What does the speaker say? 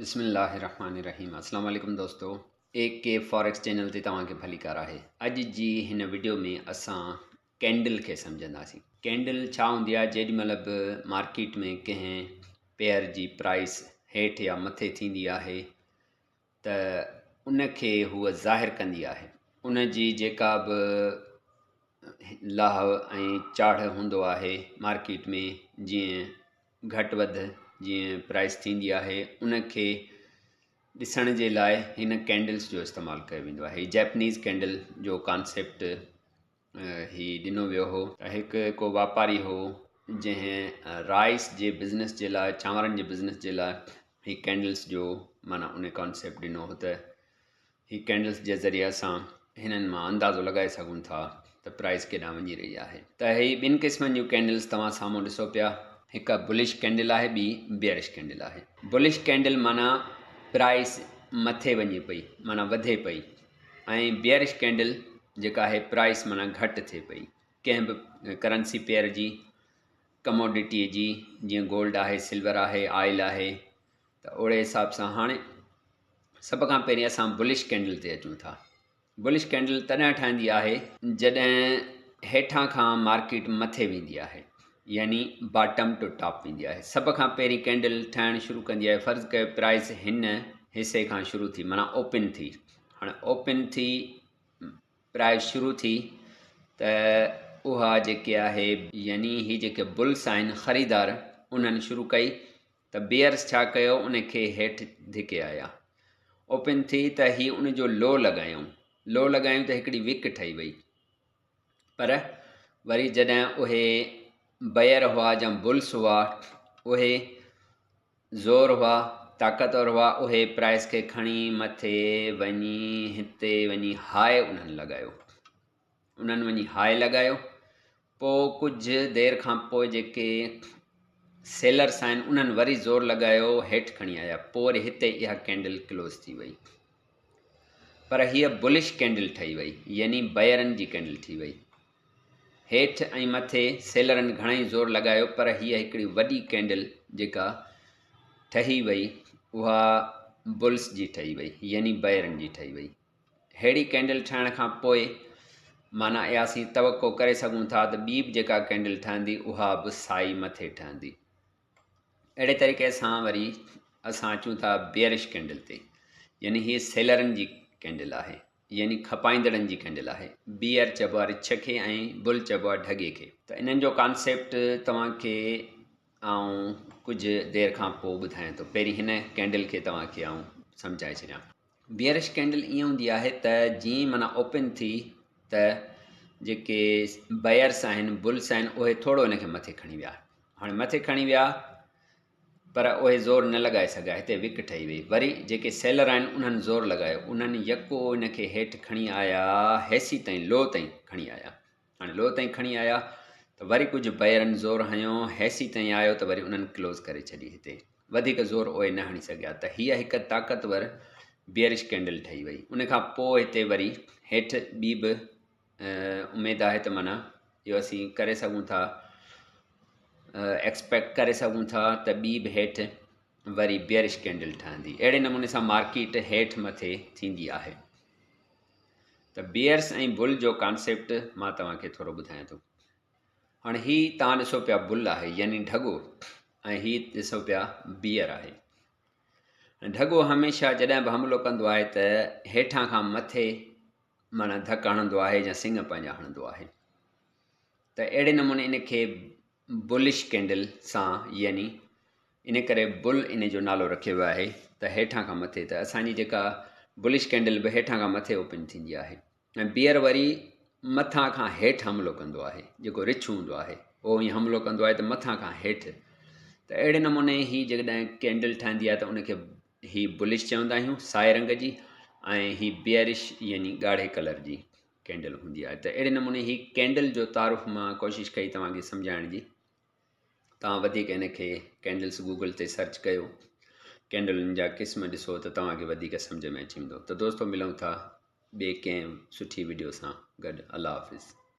بسم اللہ الرحمن الرحیم اسلام علیکم دوستو ایک کے فوریکس چینل تے تاں کے بھلی کارا ہے اج جی ہن ویڈیو میں اساں کینڈل کے سمجھندا سی کینڈل چھا ہوندی ہے جے مطلب مارکیٹ میں کہیں پیئر جی پرائس ہیٹ یا متھے تھیندی ہے تا ان کے ہوا ظاہر کن دیا ہے ان جی جے کا ب لاہ ایں چاڑھ ہندو ہے مارکیٹ میں جی گھٹ ود जीअं प्राइस थींदी आहे उनखे ॾिसण जे लाइ हिन कैंडल्स जो इस्तेमालु कयो वेंदो आहे जैपनीज़ कैंडल जो कॉन्सेप्ट ही ॾिनो वियो हो त हिकु को वापारी हो जंहिं राइस जे बिज़नेस जे लाइ चांवरनि जे बिज़नेस जे लाइ हीअ कैंडल्स जो माना उन कॉन्सेप्ट ॾिनो हो त हीअ कैंडल्स जे ज़रिए असां हिननि मां अंदाज़ो लॻाए सघूं था त प्राइज़ केॾांहुं वञी रही आहे त इहा ॿिनि क़िस्मनि जूं कैंडल्स तव्हां साम्हूं ॾिसो पिया हिकु बुलिश कैंडल आहे ॿी बियरिश कैंडल आहे बुलिश कैंडल माना प्राइस मथे वञे पई माना वधे पई ऐं बियरिश कैंडल जेका आहे प्राइस माना घटि थिए पई कंहिं बि करंसी पेयर जी कमोडिटीअ जी जीअं गोल्ड आहे सिल्वर आहे ऑयल आहे त ओड़े हिसाब सां हाणे सभ खां पहिरीं असां बुलिश कैंडल ते अचूं था बुलिश कैंडल तॾहिं ठहंदी आहे जॾहिं हेठां खां मार्केट मथे वेंदी आहे यानि बॉटम टू टॉप ईंदी आहे सभ खां पहिरीं कैंडल ठाहिणु शुरू कंदी आहे फ़र्ज़ु कयो प्राइस हिन हिसे खां शुरू थी माना ओपन थी हाणे ओपन थी प्राइस शुरू थी त उहा जेकी आहे यानी हीअ जेके बुल्स आहिनि ख़रीदार उन्हनि शुरू कई त बियर्स छा कयो उन खे हेठि धिके आया ओपन थी त हीअ उनजो लो लॻायूं लो लॻायूं त हिकिड़ी विक ठही वई पर वरी जॾहिं उहे बयर हुआ या बुल्स हुआ उहे ज़ोर हुआ ताक़तवर हुआ उहे प्राइस खे खणी मथे वञी हिते वञी हाय उन्हनि लॻायो उन्हनि वञी हाय लॻायो पोइ कुझु देरि खां पोइ जेके सेलर्स आहिनि उन्हनि वरी ज़ोर लॻायो हेठि खणी आया पोइ वरी हिते इहा केंडल क्लोस थी वई पर हीअ बुलिश कैंडल ठही वई यानी बयरनि जी कैंडल थी वई हेठि ऐं मथे सेलरनि घणेई ज़ोर लॻायो पर हीअ हिकिड़ी वॾी कैंडल जेका ठही वई उहा बुल्स जी ठही वई यानी बैरनि जी ठही वई अहिड़ी कैंडल ठाहिण खां पोइ माना इहा असीं तवको करे सघूं था त ॿी बि जेका कैंडल ठहंदी उहा बि साई मथे ठहंदी अहिड़े तरीक़े सां वरी असां अचूं था बियरिश कैंडल ते यानी हीअ सेलरनि जी कैंडल आहे यानी खपाईंदड़नि जी कंडियल आहे बीअर चइबो आहे रिछ खे ऐं बुल चइबो आहे ढगे खे त इन्हनि जो कॉन्सेप्ट तव्हांखे ऐं कुझु देरि खां पोइ ॿुधायां थो पहिरीं हिन कैंडल खे तव्हांखे ऐं सम्झाए छॾियां बियरिश कैंडल ईअं हूंदी आहे त जीअं माना ओपन थी त जेके बयर्स आहिनि बुल्स आहिनि उहे थोरो हिन खे मथे खणी विया हाणे मथे खणी विया पर उहे ज़ोर न लॻाए सघिया हिते विक ठही वई वरी जेके सेलर आहिनि उन्हनि ज़ोर लॻायो उन्हनि यको इन खे हेठि खणी आया हैसी ताईं लोह ताईं खणी आया हाणे लोह ताईं खणी आया त वरी कुझु ज़ोर हयो हैसी ताईं आयो त वरी उन्हनि क्लोज़ करे छॾी हिते वधीक ज़ोर उहे न हणी सघिया त हीअ हिकु ताक़तवर बियरिश कैंडल ठही वई उनखां पोइ हिते वरी हेठि ॿी बि उमेदु आहे त माना इहो असीं करे सघूं था एक्सपेक्ट करे सघूं था त ॿी बि हेठि वरी बियर्स कैंडल ठहंदी अहिड़े नमूने सां मार्केट हेठि मथे थींदी आहे त बियर्स ऐं बुल जो कॉन्सेप्ट मां तव्हांखे थोरो ॿुधायां थो हाणे हीउ तव्हां ॾिसो पिया बुल आहे यानी ढगो ऐं हीउ ॾिसो पिया बियर आहे ढगो हमेशह जॾहिं बि हमिलो कंदो आहे त हेठां खां मथे माना धकु हणंदो आहे या सिंग पंहिंजा हणंदो आहे त अहिड़े नमूने इनखे बुलिश कैंडल सां यानी इन करे बुल इन जो नालो रखियो वियो आहे त हेठां खां मथे त असांजी जेका बुलिश कैंडल बि हेठां खां मथे ओपन थींदी आहे ऐं बियर वरी मथां खां हेठि हमिलो कंदो आहे जेको रिछ हूंदो आहे उहो ई हमिलो कंदो आहे त मथां खां हेठि त अहिड़े नमूने हीअ जेकॾहिं कैंडल ठहंदी आहे त उनखे ही बुलिश चवंदा आहियूं साए रंग जी ऐं हीअ बियरिश यानी ॻाढ़े कलर जी कैंडल हूंदी आहे त अहिड़े नमूने ही कैंडल जो तारुफ़ मां कोशिशि कई तव्हांखे समुझाइण जी तव्हां वधीक हिन खे कैंडल्स गूगल से सर्च कर कैंडलुनि जहाँ क़िस्म ॾिसो त तव्हांखे वधीक में अची तो त मिलूँ था बे कें सुी वीडियो से गॾु अलाह हाफ़िज़